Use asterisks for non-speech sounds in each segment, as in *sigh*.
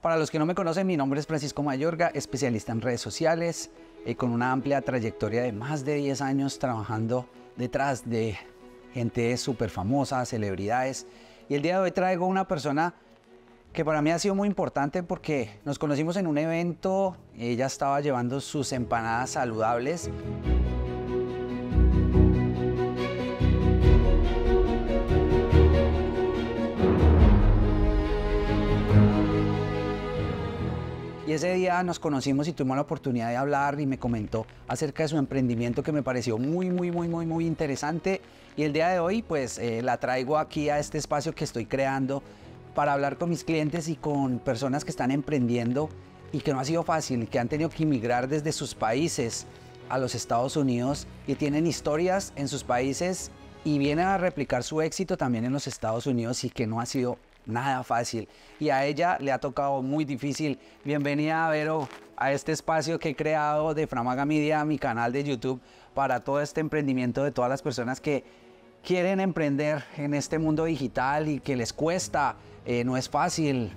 Para los que no me conocen, mi nombre es Francisco Mayorga, especialista en redes sociales, y eh, con una amplia trayectoria de más de 10 años trabajando detrás de gente súper famosa, celebridades. Y el día de hoy traigo una persona que para mí ha sido muy importante porque nos conocimos en un evento, ella estaba llevando sus empanadas saludables. Y ese día nos conocimos y tuvimos la oportunidad de hablar y me comentó acerca de su emprendimiento que me pareció muy, muy, muy, muy, muy interesante. Y el día de hoy, pues eh, la traigo aquí a este espacio que estoy creando para hablar con mis clientes y con personas que están emprendiendo y que no ha sido fácil, que han tenido que emigrar desde sus países a los Estados Unidos y tienen historias en sus países y vienen a replicar su éxito también en los Estados Unidos y que no ha sido nada fácil. Y a ella le ha tocado muy difícil. Bienvenida, a Vero, a este espacio que he creado de Framaga Media, mi canal de YouTube, para todo este emprendimiento de todas las personas que quieren emprender en este mundo digital y que les cuesta, eh, no es fácil.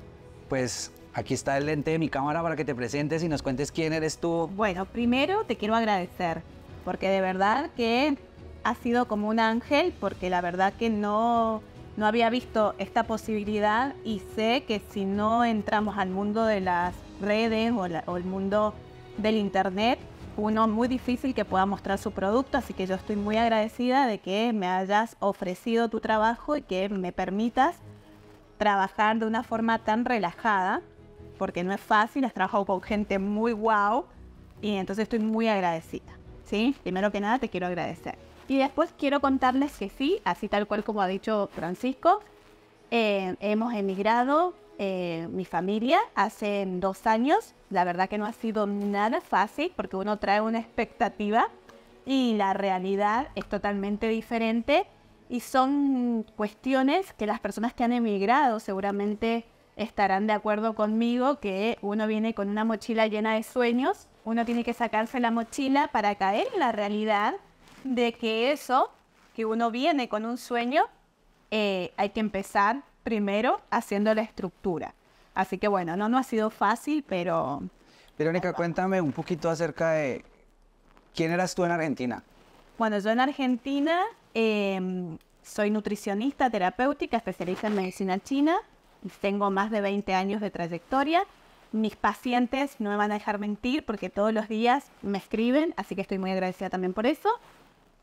Pues aquí está el lente de mi cámara para que te presentes y nos cuentes quién eres tú. Bueno, primero te quiero agradecer, porque de verdad que has sido como un ángel, porque la verdad que no no había visto esta posibilidad y sé que si no entramos al mundo de las redes o, el mundo del Internet, uno muy difícil que pueda mostrar su producto, así que yo estoy muy agradecida de que me hayas ofrecido tu trabajo y que me permitas trabajar de una forma tan relajada, porque no es fácil, has trabajado con gente muy guau y entonces estoy muy agradecida, ¿sí? Primero que nada te quiero agradecer. Y después quiero contarles que sí, así tal cual como ha dicho Francisco, eh, hemos emigrado eh, mi familia hace dos años. La verdad que no ha sido nada fácil porque uno trae una expectativa y la realidad es totalmente diferente y son cuestiones que las personas que han emigrado seguramente estarán de acuerdo conmigo que uno viene con una mochila llena de sueños, uno tiene que sacarse la mochila para caer en la realidad de que eso, que uno viene con un sueño, eh, hay que empezar primero haciendo la estructura. Así que bueno, no, no ha sido fácil, pero... Verónica, cuéntame un poquito acerca de quién eras tú en Argentina. Bueno, yo en Argentina em, soy nutricionista terapéutica, especialista en medicina china. Tengo más de 20 años de trayectoria. Mis pacientes no me van a dejar mentir porque todos los días me escriben, así que estoy muy agradecida también por eso.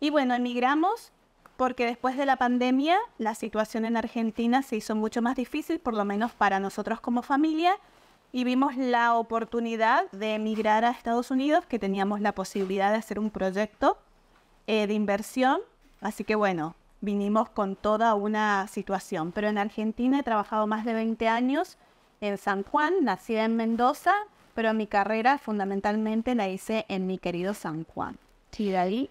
Y bueno, emigramos porque después de la pandemia la situación en Argentina se hizo mucho más difícil, por lo menos para nosotros como familia, y vimos la oportunidad de emigrar a Estados Unidos, que teníamos la posibilidad de hacer un proyecto eh, de inversión. Así que bueno, vinimos con toda una situación. Pero en Argentina he trabajado más de 20 años en San Juan, nací en Mendoza, pero mi carrera fundamentalmente la hice en mi querido San Juan. Sí, de ahí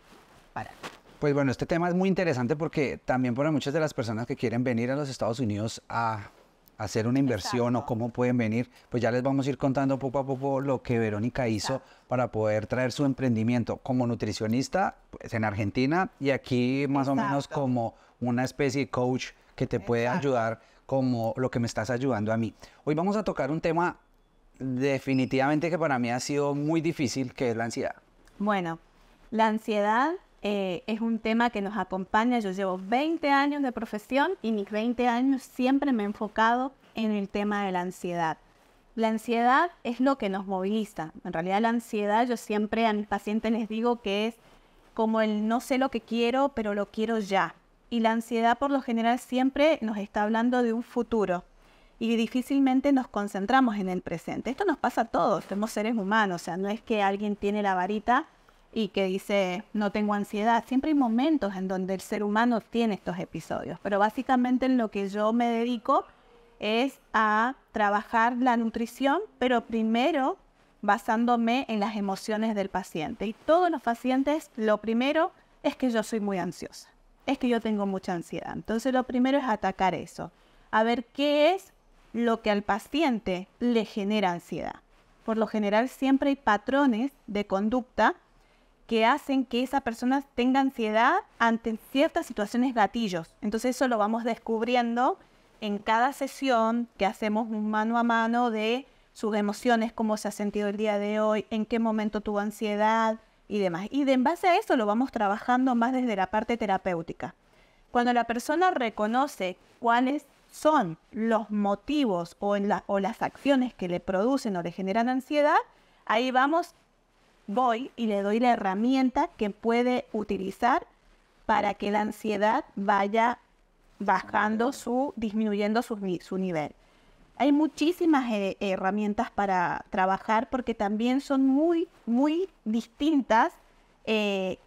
pues bueno, este tema es muy interesante porque también para muchas de las personas que quieren venir a los Estados Unidos a hacer una inversión o cómo pueden venir, pues ya les vamos a ir contando poco a poco lo que Verónica hizo para poder traer su emprendimiento como nutricionista pues, en Argentina y aquí más o menos como una especie de coach que te puede ayudar como lo que me estás ayudando a mí. Hoy vamos a tocar un tema definitivamente que para mí ha sido muy difícil, que es la ansiedad. Bueno, la ansiedad eh, es un tema que nos acompaña. Yo llevo 20 años de profesión y mis 20 años siempre me he enfocado en el tema de la ansiedad. La ansiedad es lo que nos moviliza. En realidad la ansiedad yo siempre a mis pacientes les digo que es como el no sé lo que quiero, pero lo quiero ya. Y la ansiedad por lo general siempre nos está hablando de un futuro y difícilmente nos concentramos en el presente. Esto nos pasa a todos, somos seres humanos, o sea, no es que alguien tiene la varita y que dice, no tengo ansiedad. Siempre hay momentos en donde el ser humano tiene estos episodios, pero básicamente en lo que yo me dedico es a trabajar la nutrición, pero primero basándome en las emociones del paciente. Y todos los pacientes, lo primero es que yo soy muy ansiosa, es que yo tengo mucha ansiedad. Entonces lo primero es atacar eso, a ver qué es lo que al paciente le genera ansiedad. Por lo general siempre hay patrones de conducta que hacen que esa persona tenga ansiedad ante ciertas situaciones gatillos. Entonces eso lo vamos descubriendo en cada sesión que hacemos mano a mano de sus emociones, cómo se ha sentido el día de hoy, en qué momento tuvo ansiedad y demás. Y en base a eso lo vamos trabajando más desde la parte terapéutica. Cuando la persona reconoce cuáles son los motivos o, en o las acciones que le producen o le generan ansiedad, ahí vamos voy y le doy la herramienta que puede utilizar para que la ansiedad vaya bajando su, disminuyendo su, nivel. Hay muchísimas eh, herramientas para trabajar porque también son muy, muy distintas eh,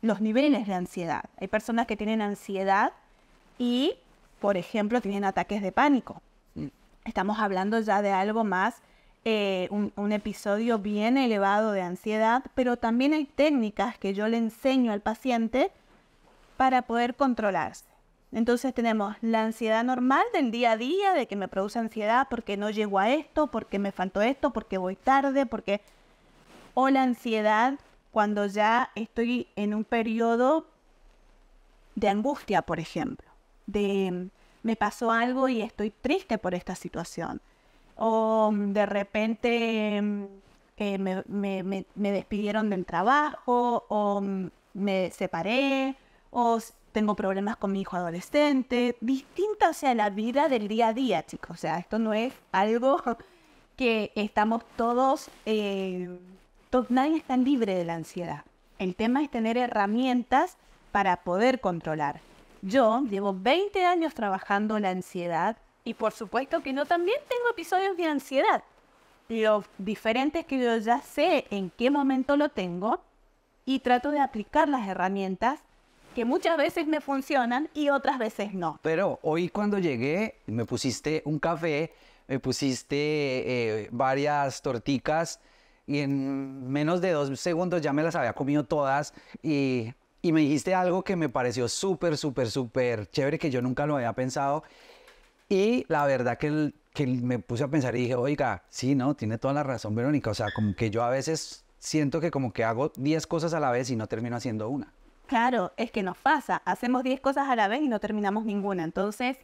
los niveles de ansiedad. Hay personas que tienen ansiedad y, por ejemplo, tienen ataques de pánico. Mm. Estamos hablando ya de algo más eh, un, episodio bien elevado de ansiedad, pero también hay técnicas que yo le enseño al paciente para poder controlarse. Entonces tenemos la ansiedad normal del día a día, de que me produce ansiedad porque no llego a esto, porque me faltó esto, porque voy tarde, porque... O la ansiedad cuando ya estoy en un periodo de angustia, por ejemplo, de me pasó algo y estoy triste por esta situación o mm, de repente mm, me, despidieron del trabajo o mm, me separé o tengo problemas con mi hijo adolescente, distinta sea la vida del día a día, chicos. O sea, esto no es algo *laughs* que estamos todos, eh, nadie está libre de la ansiedad. El tema es tener herramientas para poder controlar. Yo llevo 20 años trabajando la ansiedad y por supuesto que yo también tengo episodios de ansiedad. Lo diferente es que yo ya sé en qué momento lo tengo y trato de aplicar las herramientas que muchas veces me funcionan y otras veces no. Pero hoy cuando llegué me pusiste un café, me pusiste eh, varias torticas y en menos de dos segundos ya me las había comido todas y, y me dijiste algo que me pareció súper, súper, súper chévere que yo nunca lo había pensado y la verdad que, que me puse a pensar y dije, oiga, sí, no, tiene toda la razón Verónica. O sea, como que yo a veces siento que como que hago diez cosas a la vez y no termino haciendo una. Claro, es que nos pasa. Hacemos diez cosas a la vez y no terminamos ninguna. Entonces,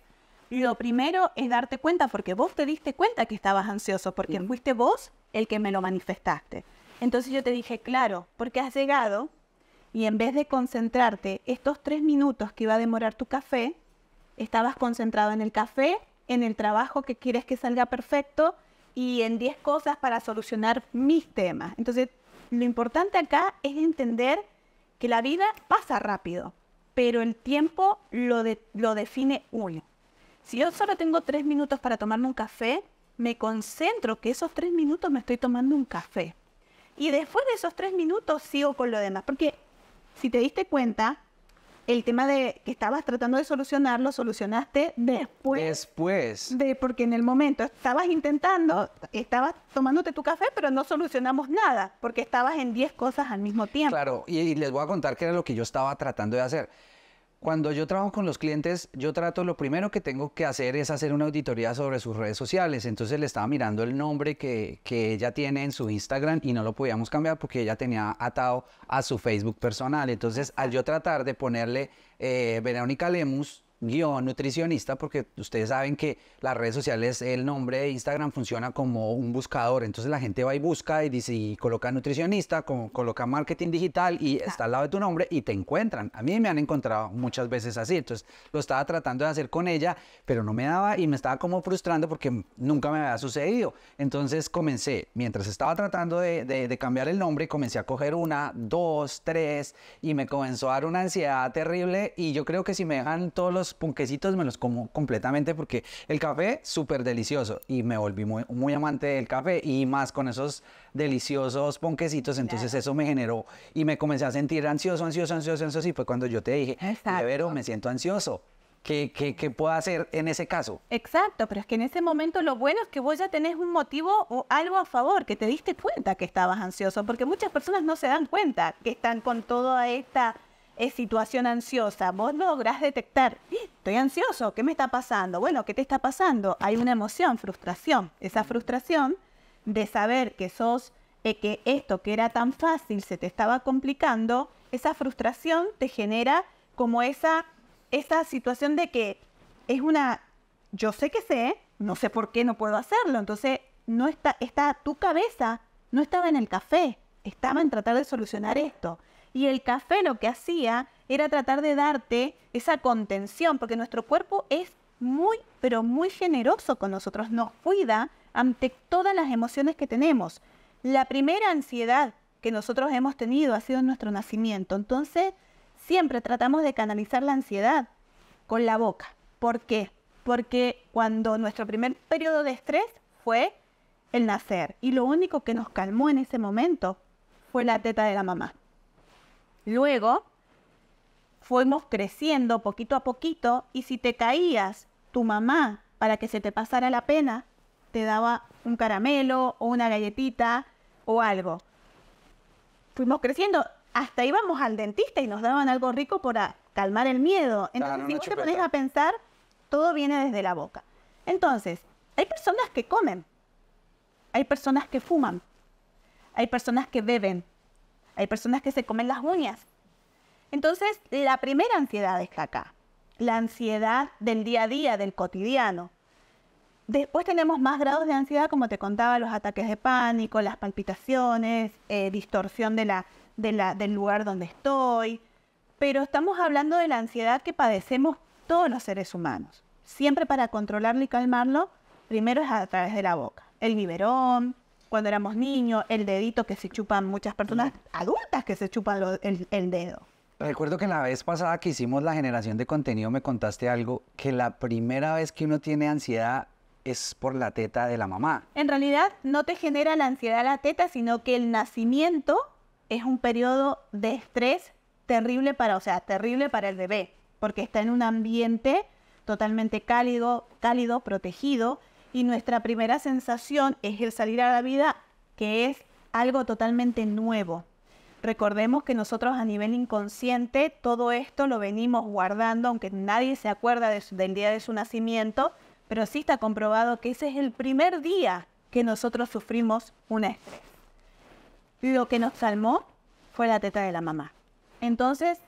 lo primero es darte cuenta, porque vos te diste cuenta que estabas ansioso, porque fuiste vos el que me lo manifestaste. Entonces yo te dije, claro, porque has llegado y en vez de concentrarte estos tres minutos que iba a demorar tu café, Estabas concentrado en el café, en el trabajo que quieres que salga perfecto y en 10 cosas para solucionar mis temas. Entonces, lo importante acá es entender que la vida pasa rápido, pero el tiempo lo, lo define uno. Si yo solo tengo 3 minutos para tomarme un café, me concentro que esos 3 minutos me estoy tomando un café. Y después de esos 3 minutos sigo con lo demás. Porque si te diste cuenta, el tema de que estabas tratando de solucionarlo, solucionaste después. Después. De, porque en el momento estabas intentando, estabas tomándote tu café, pero no solucionamos nada, porque estabas en 10 cosas al mismo tiempo. Claro, y les voy a contar qué era lo que yo estaba tratando de hacer cuando yo trabajo con los clientes, yo trato, lo primero que tengo que hacer es hacer una auditoría sobre sus redes sociales. Entonces le estaba mirando el nombre que, ella tiene en su Instagram y no lo podíamos cambiar porque ella tenía atado a su Facebook personal. Entonces al yo tratar de ponerle eh, Verónica Lemus, guión nutricionista, porque ustedes saben que las redes sociales, el nombre de Instagram funciona como un buscador, entonces la gente va y busca y dice, y coloca nutricionista, coloca marketing digital y está al lado de tu nombre y te encuentran. A mí me han encontrado muchas veces así, entonces lo estaba tratando de hacer con ella, pero no me daba y me estaba como frustrando porque nunca me había sucedido. Entonces comencé, mientras estaba tratando de, de cambiar el nombre, comencé a coger una, dos, tres y me comenzó a dar una ansiedad terrible y yo creo que si me dejan todos los ponquecitos me los como completamente porque el café súper delicioso y me volví muy, amante del café y más con esos deliciosos ponquecitos, entonces eso me generó y me comencé a sentir ansioso, ansioso, ansioso, ansioso y fue cuando yo te dije, pero me siento ansioso. ¿Qué, qué, qué puedo hacer en ese caso? Exacto, pero es que en ese momento lo bueno es que vos ya tenés un motivo o algo a favor, que te diste cuenta que estabas ansioso, porque muchas personas no se dan cuenta que están con toda esta es situación ansiosa, vos lográs detectar, eh, estoy ansioso, ¿qué me está pasando? Bueno, ¿qué te está pasando? Hay una emoción, frustración. Esa frustración de saber que sos, eh, que esto que era tan fácil se te estaba complicando, esa frustración te genera como esa, esa situación de que es una, yo sé que sé, no sé por qué no puedo hacerlo. Entonces, no está, está tu cabeza, no estaba en el café, estaba en tratar de solucionar esto. Y el café lo que hacía era tratar de darte esa contención, porque nuestro cuerpo es muy, pero muy generoso con nosotros, nos cuida ante todas las emociones que tenemos. La primera ansiedad que nosotros hemos tenido ha sido nuestro nacimiento, entonces siempre tratamos de canalizar la ansiedad con la boca. ¿Por qué? Porque cuando nuestro primer periodo de estrés fue el nacer y lo único que nos calmó en ese momento fue la teta de la mamá. Luego fuimos creciendo poquito a poquito y si te caías, tu mamá, para que se te pasara la pena, te daba un caramelo o una galletita o algo. Fuimos creciendo, hasta íbamos al dentista y nos daban algo rico para calmar el miedo. Entonces, si vos te pones a pensar, todo viene desde la boca. Entonces, hay personas que comen, hay personas que fuman, hay personas que beben, hay personas que se comen las uñas. Entonces, la primera ansiedad está acá, la ansiedad del día a día, del cotidiano. Después tenemos más grados de ansiedad, como te contaba, los ataques de pánico, las palpitaciones, eh, distorsión de del lugar donde estoy. Pero estamos hablando de la ansiedad que padecemos todos los seres humanos. Siempre para controlarlo y calmarlo, primero es a través de la boca. El biberón, cuando éramos niños, el dedito que se chupan muchas personas mm. adultas que se chupan el, el dedo. Recuerdo que la vez pasada que hicimos la generación de contenido me contaste algo, que la primera vez que uno tiene ansiedad es por la teta de la mamá. En realidad no te genera la ansiedad la teta, sino que el nacimiento es un periodo de estrés terrible para, o sea, terrible para el bebé, porque está en un ambiente totalmente cálido, cálido, protegido, y nuestra primera sensación es el salir a la vida, que es algo totalmente nuevo. Recordemos que nosotros a nivel inconsciente todo esto lo venimos guardando, aunque nadie se acuerda del día de su nacimiento, pero sí está comprobado que ese es el primer día que nosotros sufrimos un estrés. Lo que nos calmó fue la teta de la mamá. Entonces,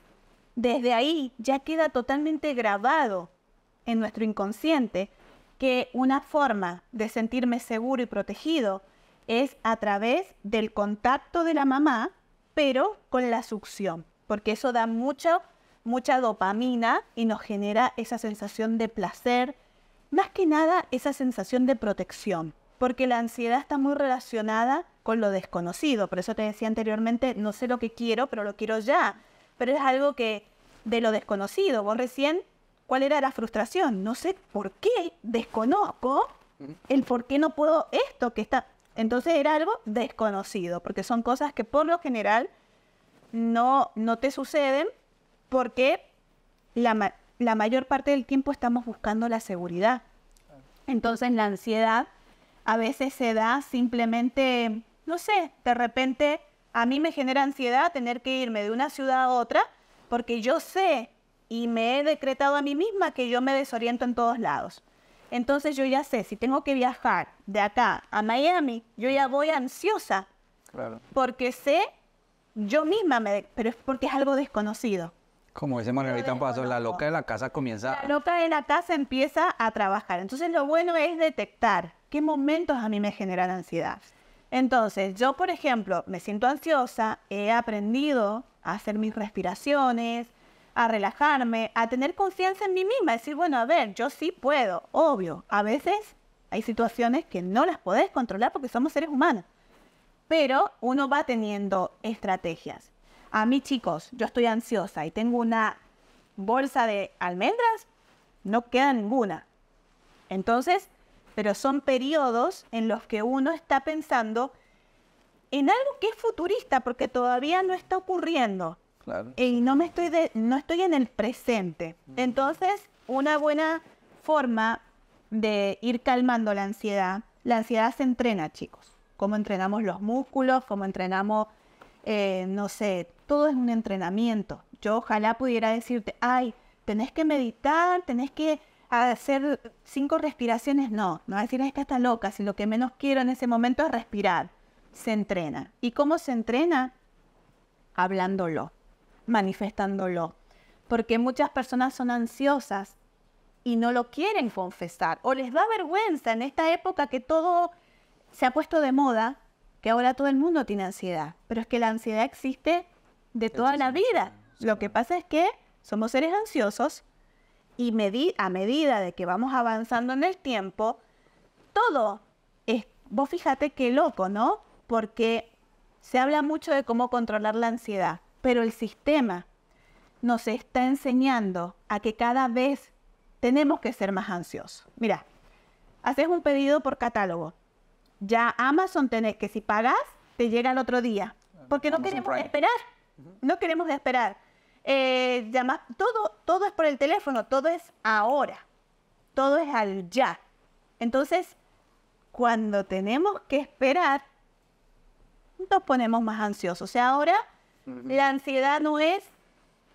desde ahí ya queda totalmente grabado en nuestro inconsciente que una forma de sentirme seguro y protegido es a través del contacto de la mamá, pero con la succión, porque eso da mucho, mucha dopamina y nos genera esa sensación de placer, más que nada esa sensación de protección, porque la ansiedad está muy relacionada con lo desconocido, por eso te decía anteriormente, no sé lo que quiero, pero lo quiero ya, pero es algo que de lo desconocido, vos recién cuál era la frustración. No sé por qué desconozco el por qué no puedo esto que está. Entonces era algo desconocido, porque son cosas que por lo general no, no te suceden porque la, la mayor parte del tiempo estamos buscando la seguridad. Entonces la ansiedad a veces se da simplemente, no sé, de repente a mí me genera ansiedad tener que irme de una ciudad a otra porque yo sé y me he decretado a mí misma que yo me desoriento en todos lados. Entonces yo ya sé, si tengo que viajar de acá a Miami, yo ya voy ansiosa. Porque sé, yo misma Pero es porque es algo desconocido. Como dice Margarita Paso, la loca de la casa comienza... La loca de la casa empieza a trabajar. Entonces lo bueno es detectar qué momentos a mí me generan ansiedad. Entonces, yo, por ejemplo, me siento ansiosa, he aprendido a hacer mis respiraciones, a relajarme, a tener confianza en mí misma, decir, bueno, a ver, yo sí puedo, obvio. A veces hay situaciones que no las podés controlar porque somos seres humanos, pero uno va teniendo estrategias. A mí, chicos, yo estoy ansiosa y tengo una bolsa de almendras, no queda ninguna. Entonces, pero son periodos en los que uno está pensando en algo que es futurista porque todavía no está ocurriendo y no me estoy no estoy en el presente. Mm. Entonces, una buena forma de ir calmando la ansiedad, la ansiedad se entrena, chicos. Cómo entrenamos los músculos, cómo entrenamos, eh, no sé, todo es un entrenamiento. Yo ojalá pudiera decirte, ay, tenés que meditar, tenés que hacer cinco respiraciones. No, no decir, es que está loca, si lo que menos quiero en ese momento es respirar. Se entrena. ¿Y cómo se entrena? Hablándolo manifestándolo. Porque muchas personas son ansiosas y no lo quieren confesar o les da vergüenza en esta época que todo se ha puesto de moda, que ahora todo el mundo tiene ansiedad. Pero es que la ansiedad existe de toda la vida. Lo que pasa es que somos seres ansiosos y a medida de que vamos avanzando en el tiempo, todo es, vos fíjate qué loco, ¿no? Porque se habla mucho de cómo controlar la ansiedad pero el sistema nos está enseñando a que cada vez tenemos que ser más ansiosos. Mira, haces un pedido por catálogo. Ya Amazon tenés que si pagas, te llega el otro día. Porque no queremos esperar. No queremos esperar. Eh, todo, todo es por el teléfono, todo es ahora. Todo es al ya. Entonces, cuando tenemos que esperar, nos ponemos más ansiosos. O sea, ahora la ansiedad no es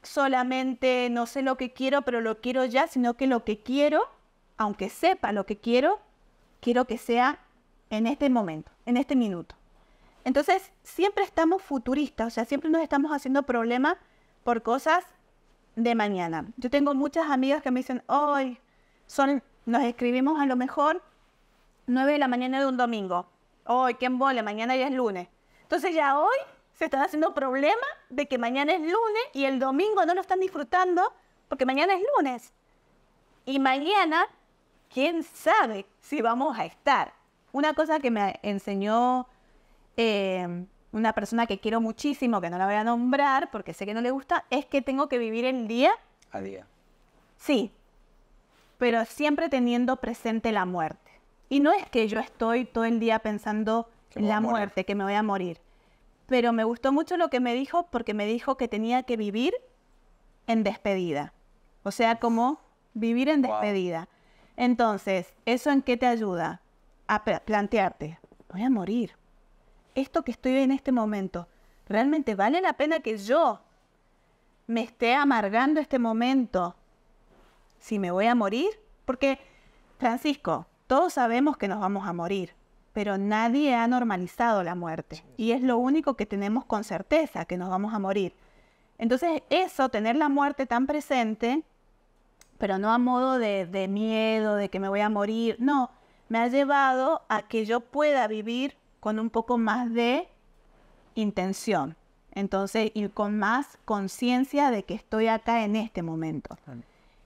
solamente no sé lo que quiero, pero lo quiero ya, sino que lo que quiero, aunque sepa lo que quiero, quiero que sea en este momento, en este minuto. Entonces, siempre estamos futuristas, o sea, siempre nos estamos haciendo problemas por cosas de mañana. Yo tengo muchas amigas que me dicen, hoy son, nos escribimos a lo mejor 9 de la mañana de un domingo. Hoy, qué embole! Mañana ya es lunes. Entonces ya hoy se están haciendo problema de que mañana es lunes y el domingo no lo están disfrutando porque mañana es lunes. Y mañana, quién sabe si vamos a estar. Una cosa que me enseñó em, una persona que quiero muchísimo, que no la voy a nombrar porque sé que no le gusta, es que tengo que vivir el día a día. Sí, pero siempre teniendo presente la muerte. Y no es que yo estoy todo el día pensando en la muerte, que me voy a morir pero me gustó mucho lo que me dijo porque me dijo que tenía que vivir en despedida. O sea, como vivir en despedida. Entonces, ¿eso en qué te ayuda? A plantearte, voy a morir. Esto que estoy en este momento, ¿realmente vale la pena que yo me esté amargando este momento? Si me voy a morir, porque, Francisco, todos sabemos que nos vamos a morir pero nadie ha normalizado la muerte y es lo único que tenemos con certeza, que nos vamos a morir. Entonces eso, tener la muerte tan presente, pero no a modo de, miedo, de que me voy a morir, no, me ha llevado a que yo pueda vivir con un poco más de intención. Entonces, y con más conciencia de que estoy acá en este momento.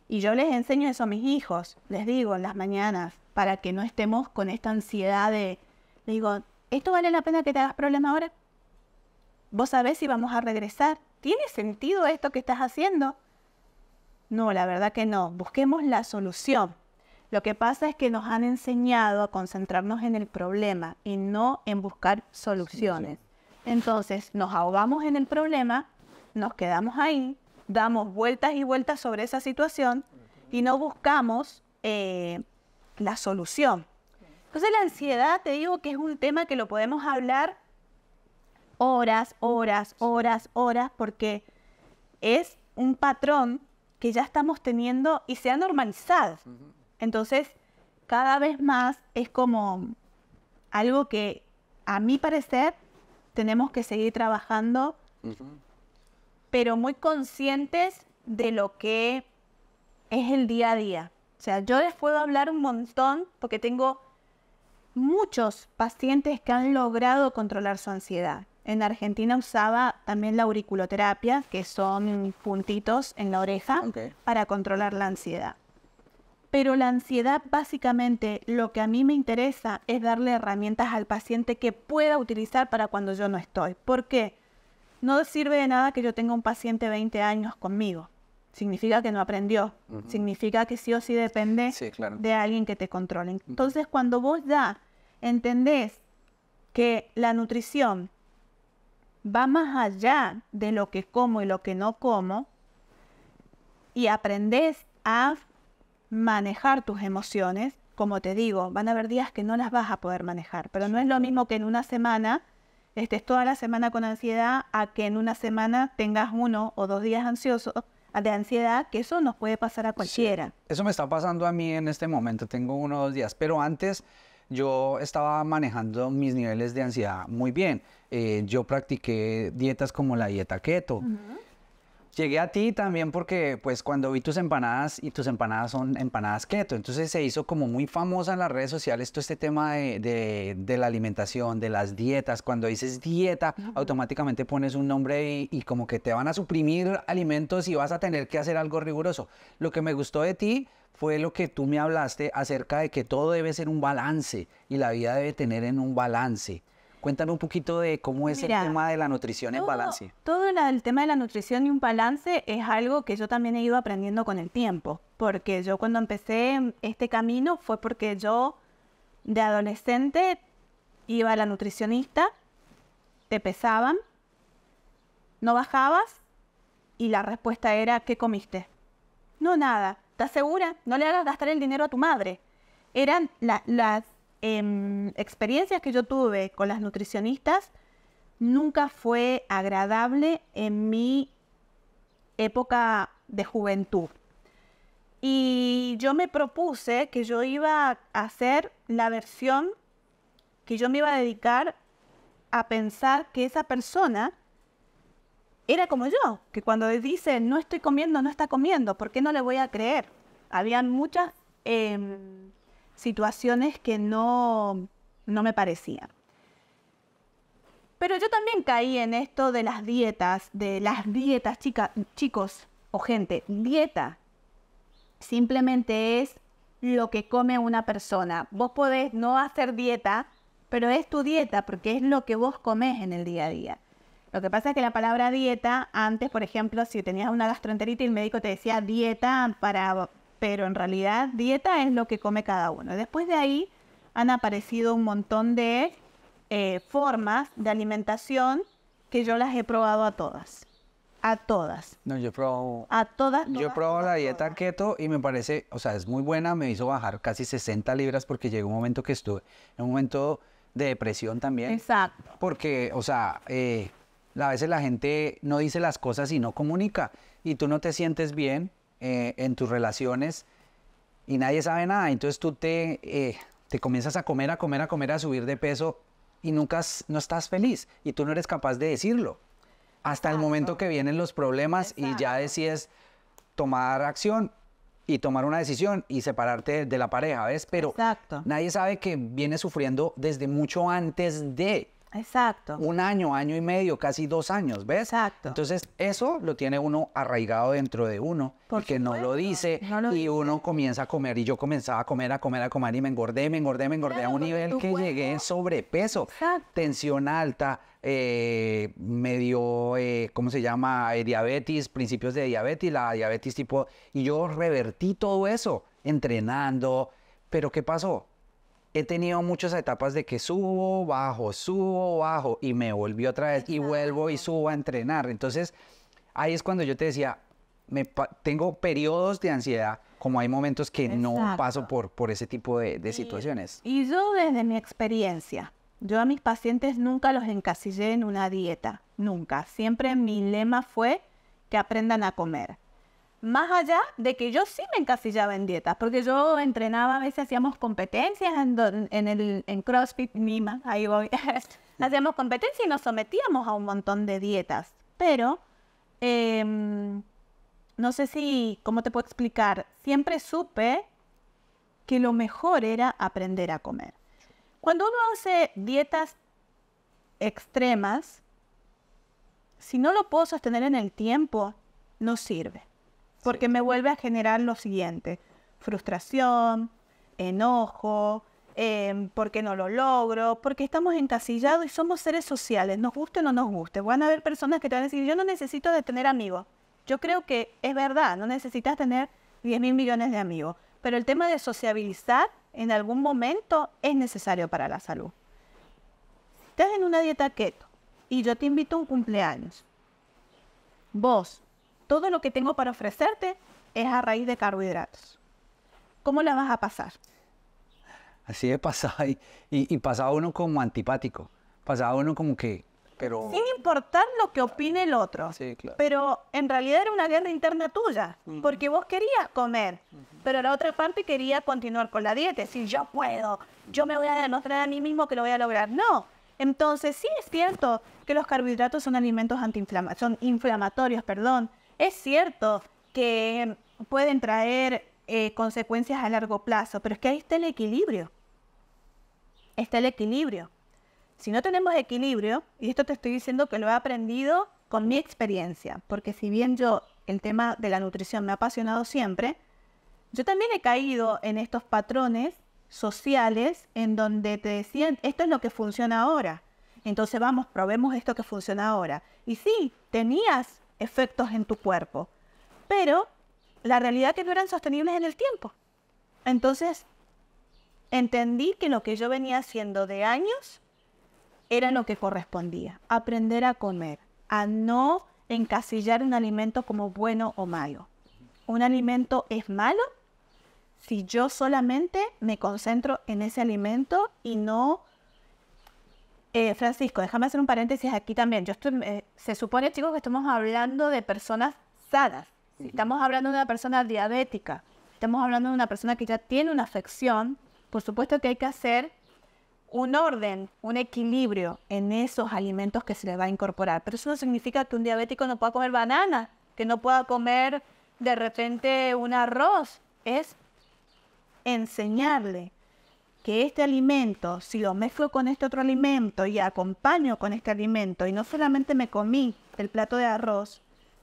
Y yo les enseño eso a mis hijos, les digo en las mañanas, para que no estemos con esta ansiedad de, digo, ¿esto vale la pena que te hagas problema ahora? ¿Vos sabés si vamos a regresar? ¿Tiene sentido esto que estás haciendo? No, la verdad que no. Busquemos la solución. Lo que pasa es que nos han enseñado a concentrarnos en el problema y no en buscar soluciones. Entonces nos ahogamos en el problema, nos quedamos ahí, damos vueltas y vueltas sobre esa situación y no buscamos eh, la solución. Entonces la ansiedad, te digo que es un tema que lo podemos hablar horas, horas, horas, horas, porque es un patrón que ya estamos teniendo y se ha normalizado. Entonces, cada vez más es como algo que, a mi parecer, tenemos que seguir trabajando, pero muy conscientes de lo que es el día a día. O sea, yo les puedo hablar un montón porque tengo muchos pacientes que han logrado controlar su ansiedad. En Argentina usaba también la auriculoterapia, que son puntitos en la oreja, para controlar la ansiedad. Pero la ansiedad básicamente lo que a mí me interesa es darle herramientas al paciente que pueda utilizar para cuando yo no estoy. ¿Por qué? No sirve de nada que yo tenga un paciente 20 años conmigo significa que no aprendió, significa que sí o sí depende de alguien que te controle. Entonces, cuando vos ya entendés que la nutrición va más allá de lo que como y lo que no como, y aprendés a manejar tus emociones, como te digo, van a haber días que no las vas a poder manejar, pero no es lo mismo que en una semana estés toda la semana con ansiedad a que en una semana tengas uno o dos días ansiosos de ansiedad, que eso nos puede pasar a cualquiera. eso me está pasando a mí en este momento, tengo unos dos días, pero antes yo estaba manejando mis niveles de ansiedad muy bien. Eh, yo practiqué dietas como la dieta keto. Llegué a ti también porque pues cuando vi tus empanadas y tus empanadas son empanadas keto, entonces se hizo como muy famosa en las redes sociales todo este tema de, la alimentación, de las dietas. Cuando dices dieta, automáticamente pones un nombre y, y, como que te van a suprimir alimentos y vas a tener que hacer algo riguroso. Lo que me gustó de ti fue lo que tú me hablaste acerca de que todo debe ser un balance y la vida debe tener en un balance. Cuéntame un poquito de cómo es el tema de la nutrición en balance. Todo el tema de la nutrición y un balance es algo que yo también he ido aprendiendo con el tiempo, porque yo cuando empecé este camino fue porque yo de adolescente iba a la nutricionista, te pesaban, no bajabas y la respuesta era, ¿qué comiste? No, nada. ¿Estás segura? No le hagas gastar el dinero a tu madre. Eran las Em, experiencias que yo tuve con las nutricionistas nunca fue agradable en mi época de juventud. Y yo me propuse que yo iba a hacer la versión que yo me iba a dedicar a pensar que esa persona era como yo, que cuando dice no estoy comiendo, no está comiendo, ¿por qué no le voy a creer? Habían muchas em, situaciones que no, no me parecían. Pero yo también caí en esto de las dietas, de las dietas, chicos o gente, dieta. Simplemente es lo que come una persona. Vos podés no hacer dieta, pero es tu dieta porque es lo que vos comes en el día a día. Lo que pasa es que la palabra dieta, antes, por ejemplo, si tenías una gastroenteritis, el médico te decía dieta para pero en realidad dieta es lo que come cada uno. Después de ahí han aparecido un montón de eh, formas de alimentación que yo las he probado a todas. A todas. No, yo he probado. A todas. yo he la dieta keto y me parece, o sea, es muy buena. Me hizo bajar casi 60 libras porque llegó un momento que estuve en un momento de depresión también. Exacto. Porque, o sea, eh, a veces la gente no dice las cosas y no comunica. Y tú no te sientes bien eh, en tus relaciones y nadie sabe nada. Entonces tú te, eh, te comienzas a comer, a comer, a comer, a subir de peso y nunca no estás feliz y tú no eres capaz de decirlo. Hasta el momento que vienen los problemas y ya decides tomar acción y tomar una decisión y separarte de la pareja, ¿ves? Pero nadie sabe que viene sufriendo desde mucho antes de... Exacto. Un año, año y medio, casi dos años, ¿ves? Exacto. Entonces, eso lo tiene uno arraigado dentro de uno, porque no lo dice, y uno comienza a comer, y yo comenzaba a comer, a comer, a comer, y me engordé, me engordé, me engordé, a un nivel que llegué en sobrepeso, tensión alta, eh, medio, eh, ¿cómo se llama? Eh, diabetes, principios de diabetes, la diabetes tipo, y yo revertí todo eso, entrenando, pero ¿qué pasó? he tenido muchas etapas de que subo, bajo, subo, bajo y me volví otra vez y vuelvo y subo a entrenar. Entonces, ahí es cuando yo te decía, tengo periodos de ansiedad, como hay momentos que no paso por, por ese tipo de, situaciones. Y yo desde mi experiencia, yo a mis pacientes nunca los encasillé en una dieta, nunca. Siempre mi lema fue que aprendan a comer más allá de que yo sí me encasillaba en dietas, porque yo entrenaba, a veces hacíamos competencias en, CrossFit Mima, ahí voy, *laughs* hacíamos competencias y nos sometíamos a un montón de dietas, pero em, no sé si, ¿cómo te puedo explicar? Siempre supe que lo mejor era aprender a comer. Cuando uno hace dietas extremas, si no lo puedo sostener en el tiempo, no sirve porque me vuelve a generar lo siguiente, frustración, enojo, em, porque no lo logro, porque estamos encasillados y somos seres sociales, nos guste o no nos guste. Van a haber personas que te van a decir, yo no necesito de tener amigos. Yo creo que es verdad, no necesitas tener 10 mil millones de amigos, pero el tema de sociabilizar en algún momento es necesario para la salud. Estás en una dieta keto y yo te invito a un cumpleaños. Vos todo lo que tengo para ofrecerte es a raíz de carbohidratos. ¿Cómo la vas a pasar? Así es, pasado *laughs* y, y, uno como antipático, pasaba uno como que, pero... Sin importar lo que opine el otro. Sí, claro. Pero en realidad era una guerra interna tuya, porque vos querías comer, pero la otra parte quería continuar con la dieta, decir, yo puedo, yo me voy a demostrar a mí mismo que lo voy a lograr. No, entonces, sí es cierto que los carbohidratos son alimentos antiinflamatorios, inflamatorios, perdón, es cierto que pueden traer eh, consecuencias a largo plazo, pero es que ahí está el equilibrio. Está el equilibrio. Si no tenemos equilibrio, y esto te estoy diciendo que lo he aprendido con mi experiencia, porque si bien yo el tema de la nutrición me ha apasionado siempre, yo también he caído en estos patrones sociales en donde te decían, esto es lo que funciona ahora. Entonces vamos, probemos esto que funciona ahora. Y sí, tenías efectos en tu cuerpo. Pero la realidad es que no eran sostenibles en el tiempo. Entonces, entendí que lo que yo venía haciendo de años era lo que correspondía. Aprender a comer, a no encasillar un alimento como bueno o malo. Un alimento es malo si yo solamente me concentro en ese alimento y no eh, Francisco, déjame hacer un paréntesis aquí también. Yo estoy, eh, se supone, chicos, que estamos hablando de personas sanas. Si estamos hablando de una persona diabética, estamos hablando de una persona que ya tiene una afección, por supuesto que hay que hacer un orden, un equilibrio en esos alimentos que se le va a incorporar. Pero eso no significa que un diabético no pueda comer banana, que no pueda comer de repente un arroz. Es enseñarle que este alimento, si lo mezclo con este otro alimento y acompaño con este alimento, y no solamente me comí el plato de arroz,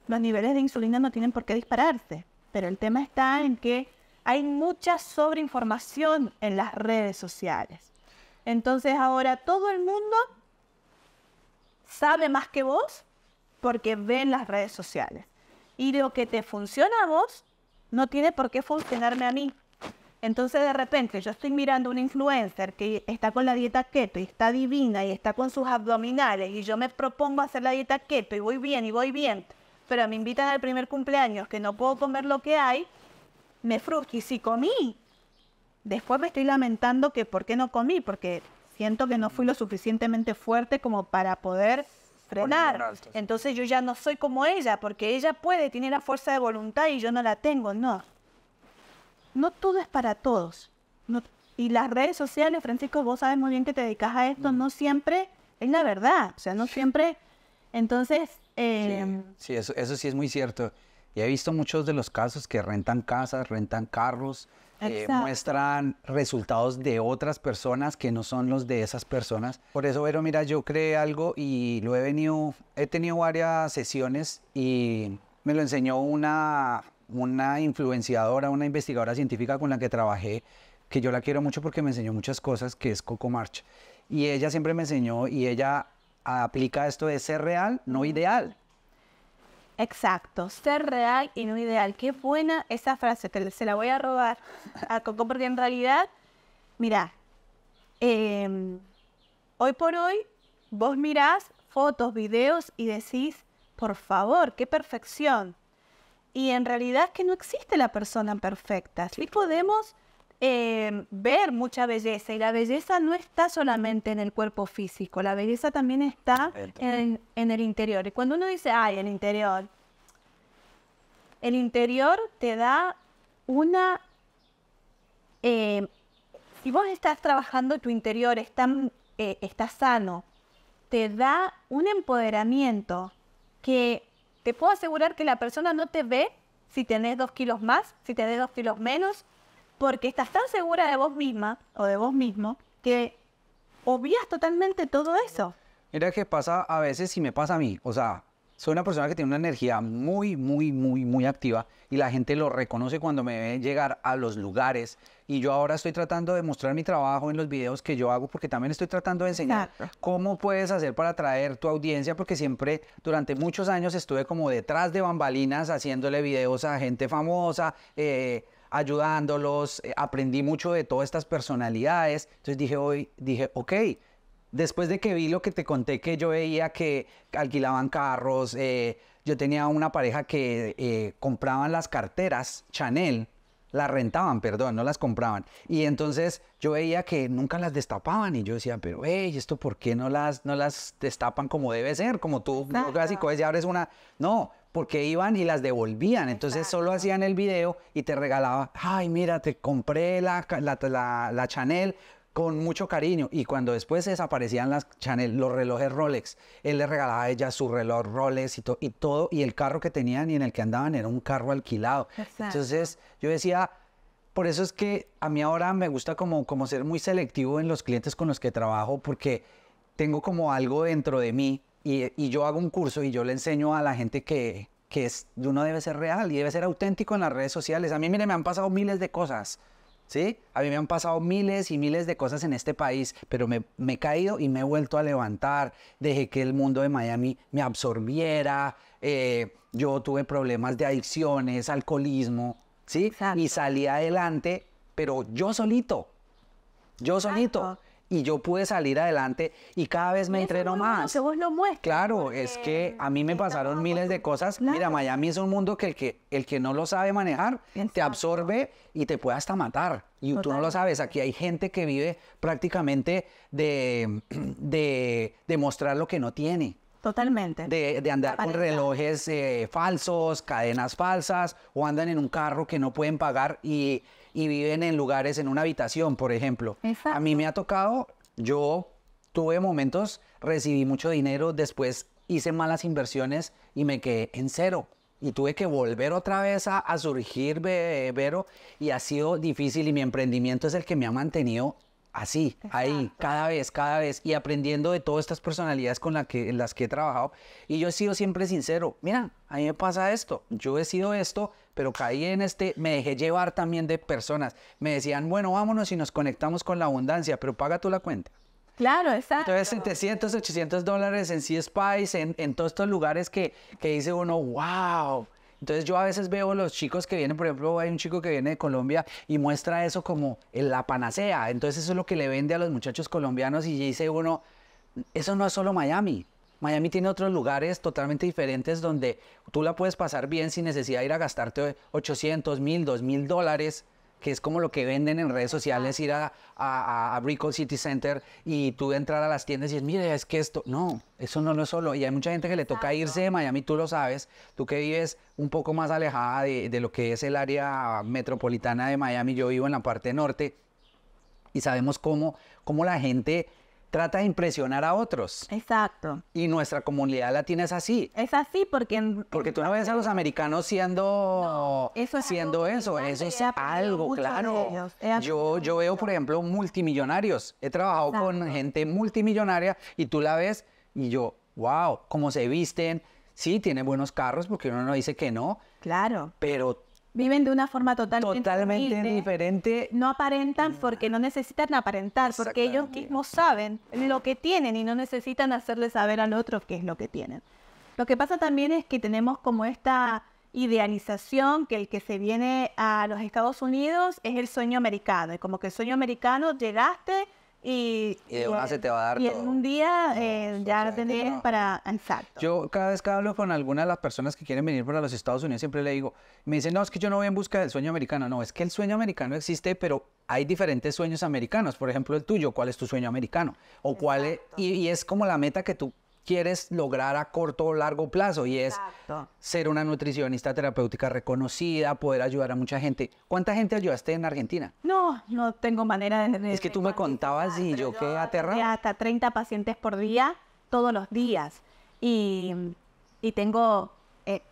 los niveles de insulina no tienen por qué dispararse. Pero el tema está en que hay mucha sobreinformación en las redes sociales. Entonces ahora todo el mundo sabe más que vos porque ven las redes sociales. Y lo que te funciona a vos no tiene por qué funcionarme a mí. Entonces de repente yo estoy mirando a una influencer que está con la dieta keto y está divina y está con sus abdominales y yo me propongo hacer la dieta keto y voy bien y voy bien, pero me invitan al primer cumpleaños que no puedo comer lo que hay, me frustro y si comí, después me estoy lamentando que por qué no comí, porque siento que no fui lo suficientemente fuerte como para poder frenar. Entonces yo ya no soy como ella, porque ella puede, tiene la fuerza de voluntad y yo no la tengo, no no todo es para todos. y las redes sociales, Francisco, vos sabes muy bien que te dedicas a esto, no siempre es la verdad. O sea, no siempre. Entonces. sí, em, eso, sí es muy cierto. Y he visto muchos de los casos que rentan casas, rentan carros, eh, muestran resultados de otras personas que no son los de esas personas. Por eso, pero mira, yo creé algo y lo he venido, he tenido varias sesiones y me lo enseñó una una influenciadora, una investigadora científica con la que trabajé, que yo la quiero mucho porque me enseñó muchas cosas, que es Coco March. Y ella siempre me enseñó y ella aplica esto de ser real, no ideal. Exacto, ser real y no ideal. Qué buena esa frase, que se la voy a robar a Coco porque en realidad, mira, em, hoy por hoy vos mirás fotos, videos y decís, por favor, qué perfección. Y en realidad es que no existe la persona perfecta. Sí, podemos eh, ver mucha belleza y la belleza no está solamente en el cuerpo físico, la belleza también está en, el interior. Y cuando uno dice, ay, el interior, el interior te da una... Eh, si vos estás trabajando tu interior, está, eh, está sano, te da un empoderamiento que te puedo asegurar que la persona no te ve si tenés dos kilos más, si tenés dos kilos menos, porque estás tan segura de vos misma o de vos mismo que obvias totalmente todo eso. Mira que pasa a veces si me pasa a mí, o sea, soy una persona que tiene una energía muy, muy, muy, muy activa y la gente lo reconoce cuando me ve llegar a los lugares. Y yo ahora estoy tratando de mostrar mi trabajo en los videos que yo hago porque también estoy tratando de enseñar cómo puedes hacer para atraer tu audiencia porque siempre durante muchos años estuve como detrás de bambalinas haciéndole videos a gente famosa. Eh, ayudándolos, eh, aprendí mucho de todas estas personalidades, entonces dije hoy, dije, ok, después de que vi lo que te conté, que yo veía que alquilaban carros, eh, yo tenía una pareja que eh, compraban las carteras Chanel, las rentaban, perdón, no las compraban. Y entonces yo veía que nunca las destapaban y yo decía, pero hey, ¿esto por qué no las, no las destapan como debe ser? Como tú, básico, ya abres una... No, porque iban y las devolvían. Entonces solo hacían el video y te regalaba, ay, mira, te compré la, la, la, la Chanel con mucho cariño. Y cuando después desaparecían las Chanel, los relojes Rolex, él le regalaba a ella su reloj Rolex y, todo. Y el carro que tenían y en el que andaban era un carro alquilado. Entonces yo decía, por eso es que a mí ahora me gusta como, como ser muy selectivo en los clientes con los que trabajo porque tengo como algo dentro de mí y, yo hago un curso y yo le enseño a la gente que, que uno debe ser real y debe ser auténtico en las redes sociales. A mí, mire, me han pasado miles de cosas. A mí me han pasado miles y miles de cosas en este país, pero me, he caído y me he vuelto a levantar. Dejé que el mundo de Miami me absorbiera. Eh, yo tuve problemas de adicciones, alcoholismo, ¿sí? Y salí adelante, pero yo solito. Yo solito y yo pude salir adelante y cada vez me entreno más. Que vos lo muestres. Claro, es que a mí me pasaron miles de cosas. Mira, Miami es un mundo que el que, el que no lo sabe manejar te absorbe y te puede hasta matar. Y tú no lo sabes. Aquí hay gente que vive prácticamente de, *clears throat* de, de mostrar lo que no tiene. Totalmente. De, de andar con relojes eh, falsos, cadenas falsas, o andan en un carro que no pueden pagar y y viven en lugares, en una habitación, por ejemplo. A mí me ha tocado, yo tuve momentos, recibí mucho dinero, después hice malas inversiones y me quedé en cero. Y tuve que volver otra vez a, surgir, Vero, y ha sido difícil y mi emprendimiento es el que me ha mantenido así, ahí, cada vez, cada vez, y aprendiendo de todas estas personalidades con la que, las que he trabajado. Y yo he sido siempre sincero, mira, a mí me pasa esto, yo he sido esto, pero caí en este, me dejé llevar también de personas. Me decían, bueno, vámonos y nos conectamos con la abundancia, pero paga tú la cuenta. Claro, exacto. Entonces, 700, 800 dólares en Sea Spice, en, en, todos estos lugares que, que dice uno, wow. Entonces yo a veces veo los chicos que vienen, por ejemplo, hay un chico que viene de Colombia y muestra eso como la panacea. Entonces eso es lo que le vende a los muchachos colombianos y dice uno, eso no es solo Miami, Miami tiene otros lugares totalmente diferentes donde tú la puedes pasar bien sin necesidad de ir a gastarte 800, 1000, 2000 dólares que es como lo que venden en redes sociales, ir a, a, City Center y tú entrar a las tiendas y es, mire, es que esto, no, eso no lo es solo. Y hay mucha gente que le toca irse de Miami, tú lo sabes, tú que vives un poco más alejada de, de lo que es el área metropolitana de Miami, yo vivo en la parte norte y sabemos cómo, cómo la gente trata de impresionar a otros. Exacto. Y nuestra comunidad la tienes así. Es así porque... porque tú no ves a los americanos siendo eso, es siendo eso, eso es algo, claro. Yo, yo veo, por ejemplo, multimillonarios. He trabajado con gente multimillonaria y tú la ves y yo, wow, cómo se visten. Sí, tiene buenos carros porque uno no dice que no. Claro. Pero viven de una forma totalmente, diferente. No aparentan mm. porque no necesitan aparentar, porque ellos mismos saben lo que tienen y no necesitan hacerle saber al otro qué es lo que tienen. Lo que pasa también es que tenemos como esta idealización que el que se viene a los Estados Unidos es el sueño americano. Y como que el sueño americano llegaste, y, de una se te va a dar. Y en un día eh, pues, ya tendrías para. Exacto. Yo cada vez que hablo con alguna de las personas que quieren venir para los Estados Unidos, siempre le digo, me dicen, no, es que yo no voy en busca del sueño americano. No, es que el sueño americano existe, pero hay diferentes sueños americanos. Por ejemplo, el tuyo, ¿cuál es tu sueño americano? O cuál y es como la meta que tú quieres lograr a corto o largo plazo y es ser una nutricionista terapéutica reconocida, poder ayudar a mucha gente. ¿Cuánta gente ayudaste en Argentina? No, no tengo manera de... Es que tú me contabas y yo, yo quedé aterrado. Hasta 30 pacientes por día, todos los días. Y, y tengo... Eh,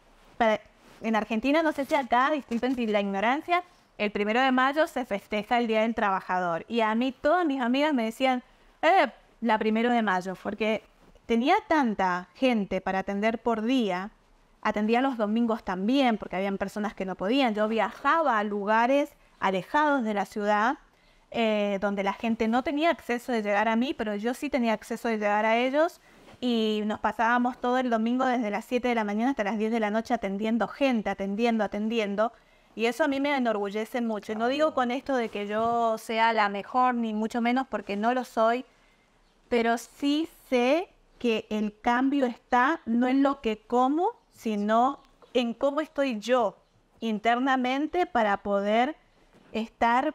en Argentina, no sé si acá, disculpen la ignorancia, el primero de mayo se festeja el Día del Trabajador. Y a mí todas mis amigas me decían, eh, la primero de mayo, porque tenía tanta gente para atender por día, atendía los domingos también, porque habían personas que no podían. Yo viajaba a lugares alejados de la ciudad, eh, donde la gente no tenía acceso de llegar a mí, pero yo sí tenía acceso de llegar a ellos. Y nos pasábamos todo el domingo desde las 7 de la mañana hasta las 10 de la noche atendiendo gente, atendiendo, atendiendo. Y eso a mí me enorgullece mucho. No digo con esto de que yo sea la mejor, ni mucho menos porque no lo soy, pero sí sé que el cambio está no en lo que como, sino en cómo estoy yo internamente para poder estar,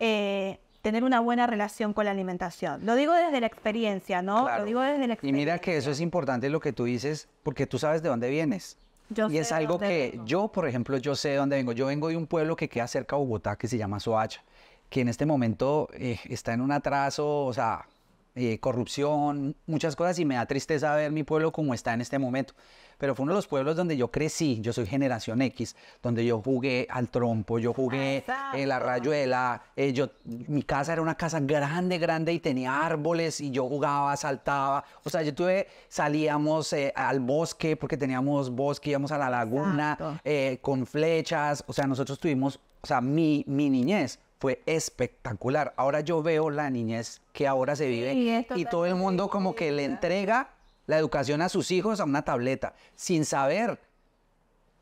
eh, tener una buena relación con la alimentación. Lo digo desde la experiencia, ¿no? Lo digo desde la experiencia. Y mira que eso es importante lo que tú dices, porque tú sabes de dónde vienes. Yo y es algo que yo, por ejemplo, yo sé de dónde vengo. Yo vengo de un pueblo que queda cerca de Bogotá que se llama Soacha, que en este momento eh, está en un atraso, o sea, eh, corrupción, muchas cosas y me da tristeza ver mi pueblo como está en este momento. Pero fue uno de los pueblos donde yo crecí, yo soy generación X, donde yo jugué al trompo, yo jugué ah, en eh, la rayuela, eh, yo, mi casa era una casa grande, grande y tenía árboles y yo jugaba, saltaba, o sea, yo tuve, salíamos al bosque porque teníamos bosque, íbamos a la laguna con flechas, o sea, nosotros tuvimos, o sea, mi, mi niñez fue espectacular. Ahora yo veo la niñez que ahora se vive y todo el mundo como que le entrega la educación a sus hijos a una tableta sin saber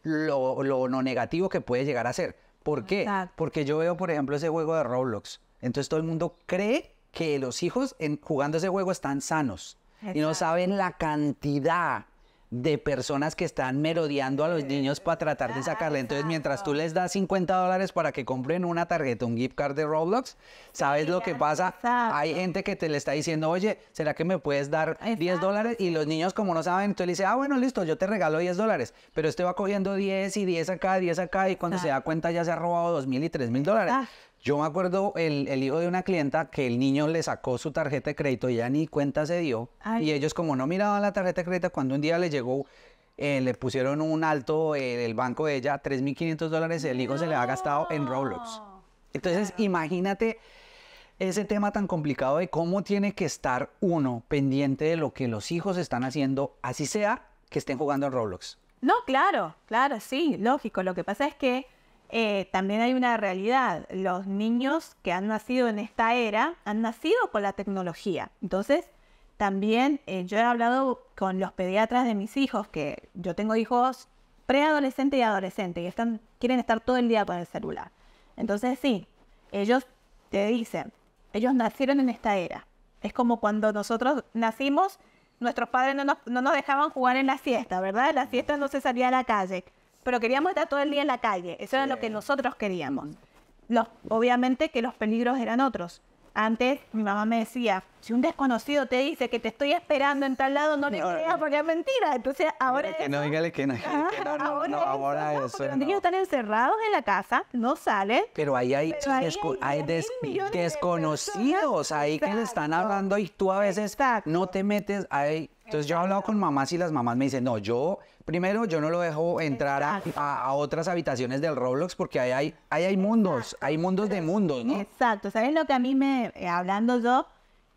lo, negativo que puede llegar a ser. ¿Por qué? Porque yo veo, por ejemplo, ese juego de Roblox. Entonces todo el mundo cree que los hijos en, jugando ese juego están sanos y no saben la cantidad de personas que están merodeando a los niños para tratar de sacarle. Entonces, mientras tú les das 50 dólares para que compren una tarjeta, un gift card de Roblox, ¿sabes lo que pasa? Hay gente que te le está diciendo, oye, ¿será que me puedes dar 10 dólares? Y los niños, como no saben, tú le dices, ah, bueno, listo, yo te regalo 10 dólares. Pero este va cogiendo 10 y 10 acá, 10 acá, y cuando se da cuenta ya se ha robado 2 mil y 3 mil dólares. Yo me acuerdo el, hijo de una clienta que el niño le sacó su tarjeta de crédito y ya ni cuenta se dio. Y ellos como no miraban la tarjeta de crédito, cuando un día le llegó, eh, le pusieron un alto en eh, el banco de ella, 3.500 dólares, el hijo se le ha gastado en Roblox. Entonces imagínate ese tema tan complicado de cómo tiene que estar uno pendiente de lo que los hijos están haciendo, así sea que estén jugando en Roblox. No, claro, claro, sí, lógico. Lo que pasa es que eh, también hay una realidad. Los niños que han nacido en esta era han nacido con la tecnología. Entonces, también eh, yo he hablado con los pediatras de mis hijos, que yo tengo hijos preadolescente y adolescente, y están, quieren estar todo el día con el celular. Entonces, sí, ellos te dicen, ellos nacieron en esta era. Es como cuando nosotros nacimos, nuestros padres no nos, dejaban jugar en la siesta, ¿verdad? la siesta no se salía a la calle pero queríamos estar todo el día en la calle. Eso era lo que nosotros queríamos. Mm. Los, obviamente que los peligros eran otros. Antes mi mamá me decía, si un desconocido te dice que te estoy esperando en tal lado, no le creas porque es mentira. Entonces ahora... Que no, dígale ah, que no. no, ahora no, eso, Los niños están encerrados en la casa, no salen. Pero ahí hay, desconocidos ahí que le están hablando y tú a veces no te metes. ahí. Entonces yo he hablado con mamás y las mamás me dicen, no, yo primero yo no lo dejo entrar a, otras habitaciones del Roblox porque ahí hay, hay mundos, hay mundos de mundos, ¿no? Exacto, ¿sabes lo que a mí me, eh, hablando yo,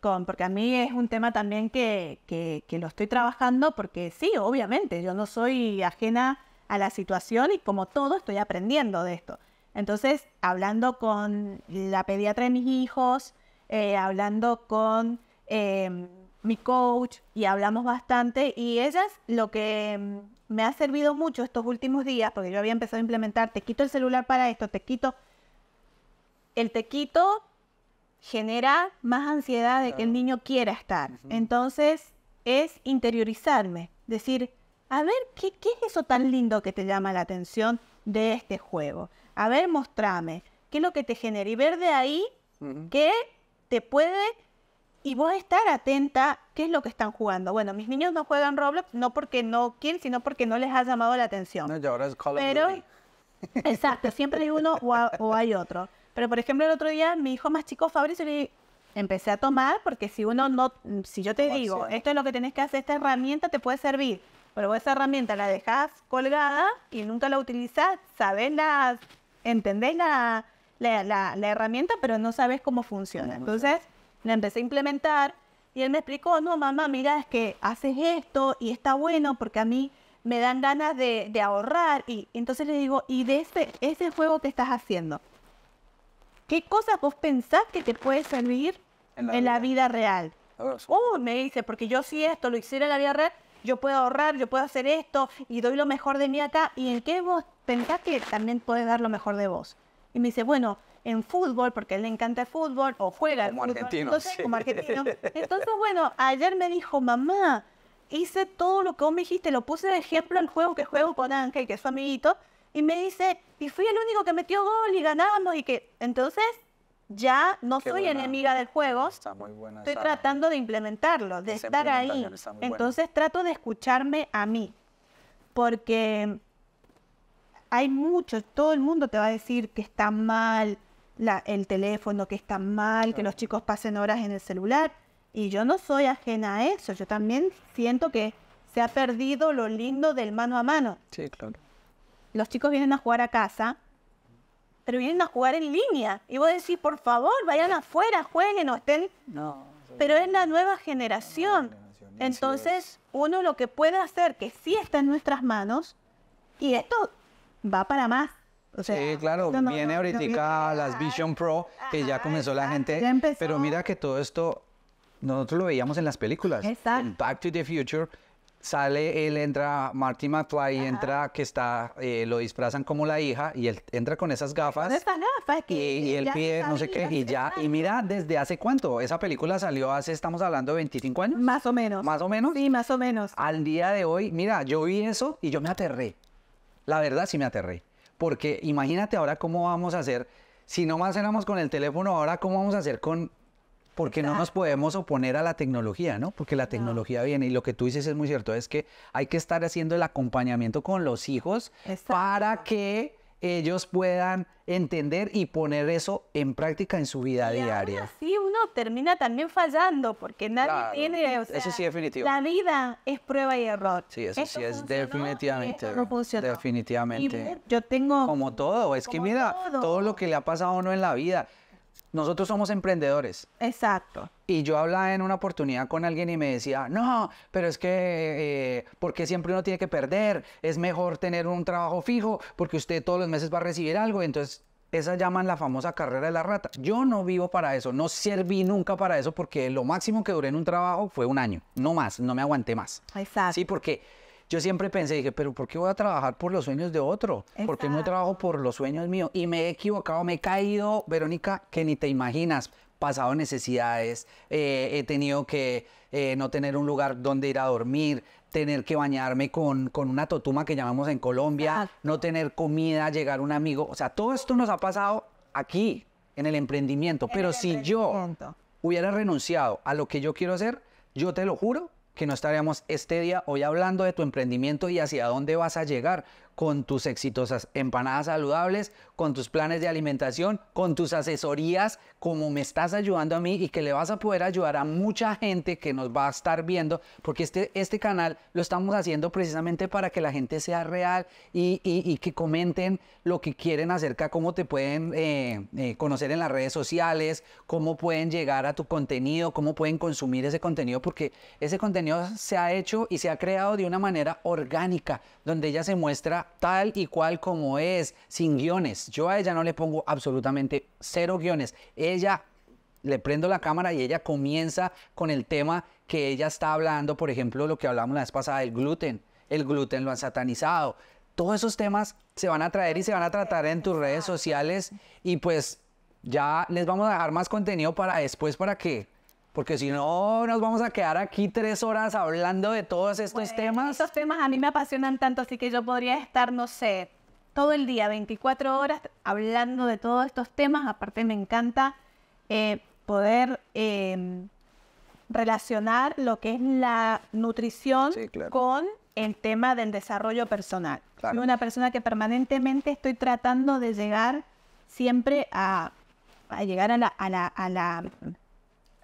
con, porque a mí es un tema también que, lo estoy trabajando porque sí, obviamente, yo no soy ajena a la situación y como todo estoy aprendiendo de esto. Entonces, hablando con la pediatra de mis hijos, eh, hablando con... Em, mi coach y hablamos bastante y ellas lo que mm, me ha servido mucho estos últimos días, porque yo había empezado a implementar, te quito el celular para esto, te quito, el te quito genera más ansiedad de que el niño quiera estar. Entonces es interiorizarme, decir, a ver, ¿qué, ¿qué es eso tan lindo que te llama la atención de este juego? A ver, mostrame, ¿qué es lo que te genera? Y ver de ahí que te puede y a estar atenta qué es lo que están jugando. Bueno, mis niños no juegan Roblox, no porque no quieren, sino porque no les ha llamado la atención. No, yo ahora es Call Pero, *laughs* exacto, siempre hay uno o, hay otro. Pero, por ejemplo, el otro día, mi hijo más chico, Fabricio, le empecé a tomar, porque si uno no, si yo te oh, digo, esto es lo que tenés que hacer, esta herramienta te puede servir, pero esa herramienta la dejás colgada y nunca la utilizás, sabés la, entendés la, la herramienta, pero no sabes cómo funciona. Entonces la empecé a implementar y él me explicó, no, mamá, mira, es que haces esto y está bueno porque a mí me dan ganas de, ahorrar. Y entonces le digo, ¿y de este, ese, juego que estás haciendo? ¿Qué cosas vos pensás que te puede servir en la, vida. real? Oh, me dice, porque yo si esto lo hiciera en la vida real, yo puedo ahorrar, yo puedo hacer esto y doy lo mejor de mí acá. ¿Y en qué vos pensás que también puedes dar lo mejor de vos? Y me dice, bueno, en fútbol, porque él le encanta el fútbol, o juega. Como fútbol. argentino. Entonces, como argentino. *laughs* Entonces, bueno, ayer me dijo, mamá, hice todo lo que vos me dijiste, lo puse de ejemplo al juego que juego con Ángel, que es su amiguito, y me dice, y fui el único que metió gol y ganábamos... y que entonces ya no soy enemiga del juego, estoy tratando de implementarlo, de estar ahí. Entonces trato de escucharme a mí, porque hay muchos... todo el mundo te va a decir que está mal, el teléfono que está mal, que los chicos pasen horas en el celular. Y yo no soy ajena a eso. Yo también siento que se ha perdido lo lindo del mano a mano. Sí, claro. Los chicos vienen a jugar a casa, pero vienen a jugar en línea. Y vos decís, por favor, vayan afuera, jueguen o estén. No. Pero es la nueva generación. La nueva generación. Entonces, uno lo que puede hacer, que sí está en nuestras manos, y esto va para más, sí, claro, viene ahorita las Vision Pro, que ya comenzó la gente. Pero mira que todo esto, nosotros lo veíamos en las películas. En Back to the Future sale, él entra, Marty McFly entra, que está, eh, lo disfrazan como la hija, y él entra con esas gafas. Con estas gafas y, el pie, no sé qué, y ya, y mira, ¿desde hace cuánto? Esa película salió hace, estamos hablando de 25 años. Más o menos. Más o menos. Sí, más o menos. Al día de hoy, mira, yo vi eso y yo me aterré. La verdad sí me aterré porque imagínate ahora cómo vamos a hacer, si no más éramos con el teléfono, ahora cómo vamos a hacer con... Porque no nos podemos oponer a la tecnología, ¿no? Porque la tecnología viene y lo que tú dices es muy cierto, es que hay que estar haciendo el acompañamiento con los hijos para que ellos puedan entender y poner eso en práctica en su vida diaria. Sí, uno termina también fallando porque nadie tiene... eso sí, definitivo. La vida es prueba y error. Sí, eso sí es definitivamente. Definitivamente. yo tengo... Como todo, es que mira, todo. todo. lo que le ha pasado a uno en la vida nosotros somos emprendedores. Exacto. Y yo hablaba en una oportunidad con alguien y me decía, no, pero es que, eh, ¿por qué siempre uno tiene que perder? Es mejor tener un trabajo fijo porque usted todos los meses va a recibir algo. Entonces, esa llaman la famosa carrera de la rata. Yo no vivo para eso, no serví nunca para eso porque lo máximo que duré en un trabajo fue un año, no más, no me aguanté más. Exacto. Sí, porque yo siempre pensé, dije, pero ¿por qué voy a trabajar por los sueños de otro? Porque ¿Por qué no trabajo por los sueños míos? Y me he equivocado, me he caído, Verónica, que ni te imaginas. Pasado necesidades, eh, he tenido que eh, no tener un lugar donde ir a dormir, tener que bañarme con, con una totuma que llamamos en Colombia, no tener comida, llegar un amigo. O sea, todo esto nos ha pasado aquí, en el emprendimiento. pero si yo hubiera renunciado a lo que yo quiero hacer, yo te lo juro que no estaríamos este día hoy hablando de tu emprendimiento y hacia dónde vas a llegar, con tus exitosas empanadas saludables, con tus planes de alimentación, con tus asesorías, como me estás ayudando a mí y que le vas a poder ayudar a mucha gente que nos va a estar viendo, porque este, este canal lo estamos haciendo precisamente para que la gente sea real y, que comenten lo que quieren acerca, cómo te pueden eh, eh, conocer en las redes sociales, cómo pueden llegar a tu contenido, cómo pueden consumir ese contenido, porque ese contenido se ha hecho y se ha creado de una manera orgánica, donde ella se muestra tal y cual como es, sin guiones. Yo a ella no le pongo absolutamente cero guiones. Ella le prendo la cámara y ella comienza con el tema que ella está hablando, por ejemplo, lo que hablamos la vez pasada del gluten. El gluten lo han satanizado. Todos esos temas se van a traer y se van a tratar en tus redes sociales y pues ya les vamos a dejar más contenido para después para que porque si no nos vamos a quedar aquí tres horas hablando de todos estos temas. Estos temas a mí me apasionan tanto, así que yo podría estar, no sé, todo el día, 24 horas, hablando de todos estos temas. Aparte me encanta eh, poder em, relacionar lo que es la nutrición con el tema del desarrollo personal. Soy una persona que permanentemente estoy tratando de llegar siempre a, llegar a la, a la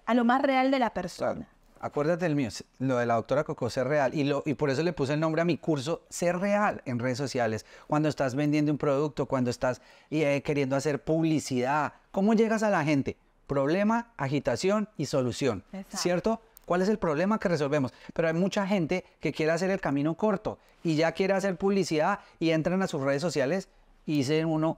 a lo más real de la persona. Acuérdate el mío, lo de la doctora Coco, ser real. Y, lo, y por eso le puse el nombre a mi curso, ser real en redes sociales. Cuando estás vendiendo un producto, cuando estás eh, queriendo hacer publicidad, ¿cómo llegas a la gente? Problema, agitación y solución. ¿Cierto? ¿Cuál es el problema que resolvemos? Pero hay mucha gente que quiere hacer el camino corto y ya quiere hacer publicidad y entran a sus redes sociales y dicen uno,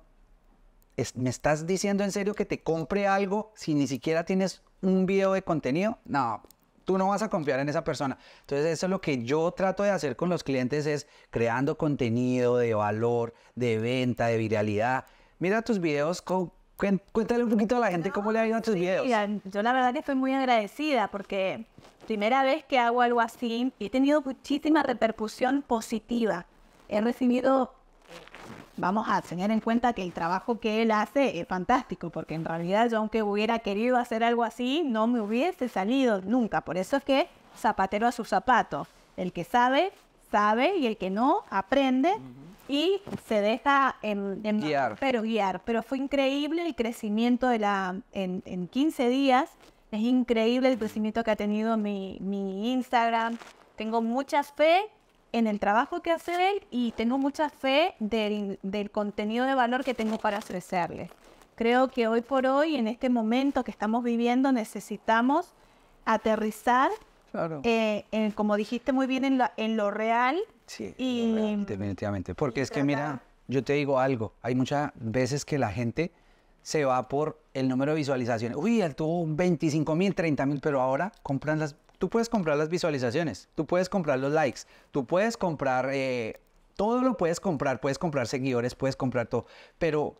¿me estás diciendo en serio que te compre algo si ni siquiera tienes un video de contenido, no, tú no vas a confiar en esa persona. Entonces eso es lo que yo trato de hacer con los clientes es creando contenido de valor, de venta, de viralidad. Mira tus videos, cuéntale un poquito a la gente cómo le ha ido a tus videos. yo la verdad que estoy muy agradecida porque primera vez que hago algo así, he tenido muchísima repercusión positiva. He recibido vamos a tener en cuenta que el trabajo que él hace es fantástico, porque en realidad yo aunque hubiera querido hacer algo así, no me hubiese salido nunca. Por eso es que zapatero a su zapato. El que sabe, sabe, y el que no, aprende y se deja en, guiar. Pero guiar. Pero fue increíble el crecimiento de la, en, 15 días. Es increíble el crecimiento que ha tenido mi, mi Instagram. Tengo mucha fe en el trabajo que hace él y tengo mucha fe del, del contenido de valor que tengo para ofrecerle. Creo que hoy por hoy, en este momento que estamos viviendo, necesitamos aterrizar, eh, como dijiste muy bien, en lo, en lo real. Sí, y, definitivamente. Porque es que, mira, yo te digo algo, hay muchas veces que la gente se va por el número de visualizaciones. Uy, él tuvo 25 mil, 30 mil, pero ahora compran las Tú puedes comprar las visualizaciones, tú puedes comprar los likes, tú puedes comprar, eh, todo lo puedes comprar, puedes comprar seguidores, puedes comprar todo, pero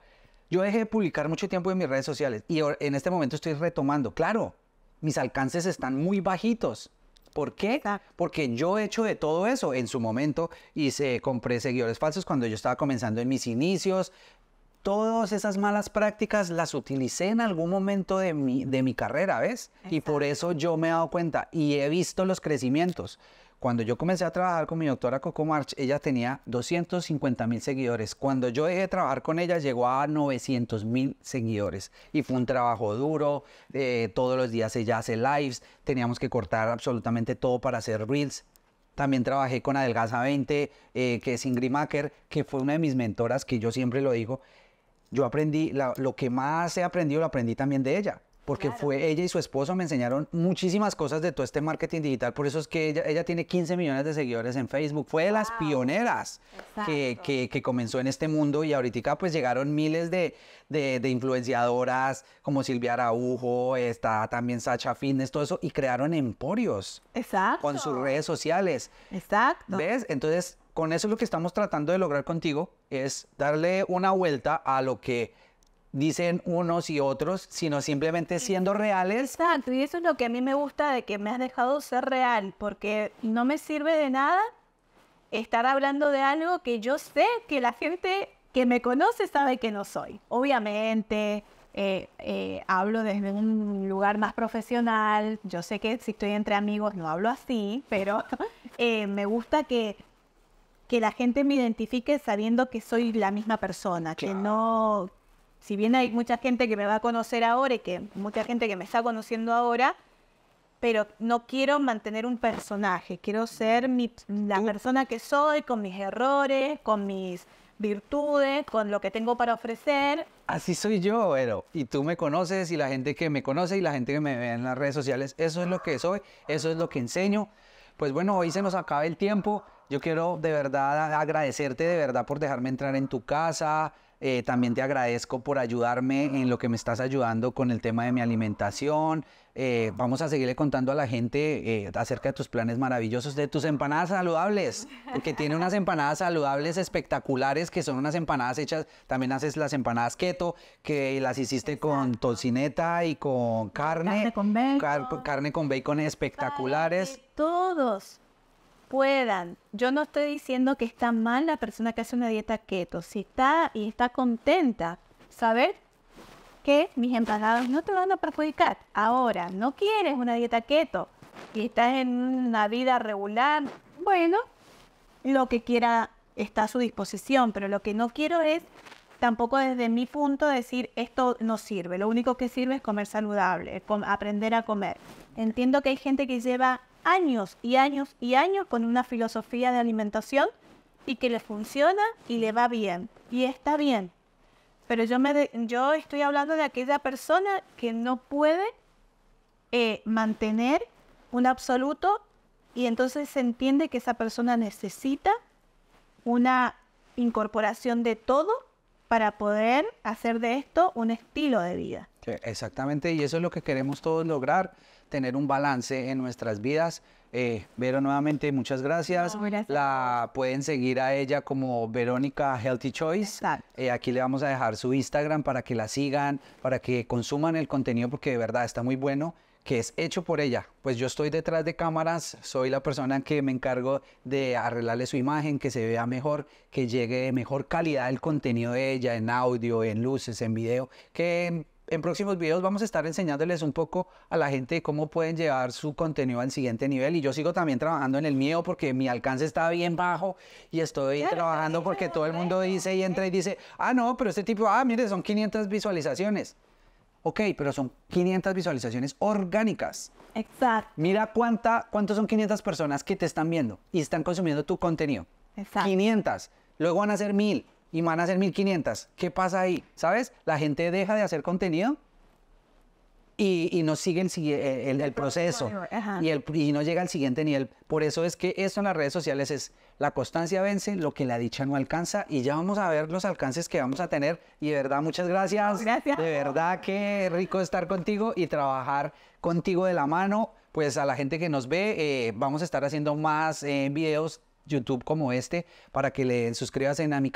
yo dejé de publicar mucho tiempo en mis redes sociales y en este momento estoy retomando. Claro, mis alcances están muy bajitos. ¿Por qué? Porque yo he hecho de todo eso en su momento y se compré seguidores falsos cuando yo estaba comenzando en mis inicios, todas esas malas prácticas las utilicé en algún momento de mi, de mi carrera, ¿ves? Y por eso yo me he dado cuenta y he visto los crecimientos. Cuando yo comencé a trabajar con mi doctora Coco March, ella tenía 250 mil seguidores. Cuando yo dejé de trabajar con ella, llegó a 900 mil seguidores. Y fue un trabajo duro. Eh, todos los días ella hace lives. Teníamos que cortar absolutamente todo para hacer reels. También trabajé con Adelgaza 20, eh, que es Ingrid Macker, que fue una de mis mentoras, que yo siempre lo digo yo aprendí, lo que más he aprendido lo aprendí también de ella. Porque fue ella y su esposo me enseñaron muchísimas cosas de todo este marketing digital. Por eso es que ella, tiene 15 millones de seguidores en Facebook. Fue de las pioneras que, que, comenzó en este mundo y ahorita pues llegaron miles de, influenciadoras como Silvia Araujo, está también Sacha Fitness, todo eso, y crearon emporios. Exacto. Con sus redes sociales. Exacto. ¿Ves? Entonces con eso lo que estamos tratando de lograr contigo es darle una vuelta a lo que dicen unos y otros, sino simplemente siendo reales. Exacto, y eso es lo que a mí me gusta de que me has dejado ser real, porque no me sirve de nada estar hablando de algo que yo sé que la gente que me conoce sabe que no soy. Obviamente, eh, eh, hablo desde un lugar más profesional. Yo sé que si estoy entre amigos no hablo así, pero *laughs* eh, me gusta que que la gente me identifique sabiendo que soy la misma persona, que no, si bien hay mucha gente que me va a conocer ahora y que mucha gente que me está conociendo ahora, pero no quiero mantener un personaje, quiero ser la persona que soy, con mis errores, con mis virtudes, con lo que tengo para ofrecer. Así soy yo, pero... Y tú me conoces y la gente que me conoce y la gente que me ve en las redes sociales, eso es lo que soy, eso es lo que enseño. Pues bueno, hoy se nos acaba el tiempo. Yo quiero de verdad agradecerte de verdad por dejarme entrar en tu casa. Eh, también te agradezco por ayudarme en lo que me estás ayudando con el tema de mi alimentación. Eh, vamos a seguirle contando a la gente eh, acerca de tus planes maravillosos, de tus empanadas saludables, porque tiene unas empanadas saludables espectaculares que son unas empanadas hechas, también haces las empanadas keto, que las hiciste con tocineta y con carne. Carne con bacon. carne con bacon espectaculares. todos puedan. Yo no estoy diciendo que está mal la persona que hace una dieta keto. Si está y está contenta, saber que mis empleados no te van a perjudicar. Ahora, no quieres una dieta keto y estás en una vida regular, bueno, lo que quiera está a su disposición, pero lo que no quiero es tampoco desde mi punto decir esto no sirve, lo único que sirve es comer saludable, aprender a comer. Entiendo que hay gente que lleva años y años y años con una filosofía de alimentación y que le funciona y le va bien y está bien. Pero yo, me yo estoy hablando de aquella persona que no puede eh, mantener un absoluto y entonces se entiende que esa persona necesita una incorporación de todo para poder hacer de esto un estilo de vida. Exactamente, y eso es lo que queremos todos lograr tener un balance en nuestras vidas. Eh, Vero, nuevamente, muchas gracias. La pueden seguir a ella como Verónica Healthy Choice. Eh, aquí le vamos a dejar su Instagram para que la sigan, para que consuman el contenido, porque de verdad está muy bueno que es hecho por ella. Pues yo estoy detrás de cámaras, soy la persona que me encargo de arreglarle su imagen, que se vea mejor, que llegue de mejor calidad el contenido de ella en audio, en luces, en video, que en próximos videos vamos a estar enseñándoles un poco a la gente cómo pueden llevar su contenido al siguiente nivel y yo sigo también trabajando en el miedo porque mi alcance está bien bajo y estoy trabajando porque todo el mundo dice y entra y dice, ah, no, pero este tipo, ah, mire, son 500 visualizaciones. Ok, pero son 500 visualizaciones orgánicas. Exacto. Mira cuánta, cuántos son 500 personas que te están viendo y están consumiendo tu contenido. Exacto. 500. Luego van a ser 1000 y van a ser 1500. ¿Qué pasa ahí? ¿Sabes? La gente deja de hacer contenido y, y no sigue el, eh, el, proceso y, el, y no llega al siguiente nivel. Por eso es que esto en las redes sociales es la constancia vence, lo que la dicha no alcanza y ya vamos a ver los alcances que vamos a tener. Y de verdad, muchas gracias. De verdad, qué rico estar contigo y trabajar contigo de la mano. Pues a la gente que nos ve, eh, vamos a estar haciendo más eh, videos YouTube como este para que le suscribas en a mi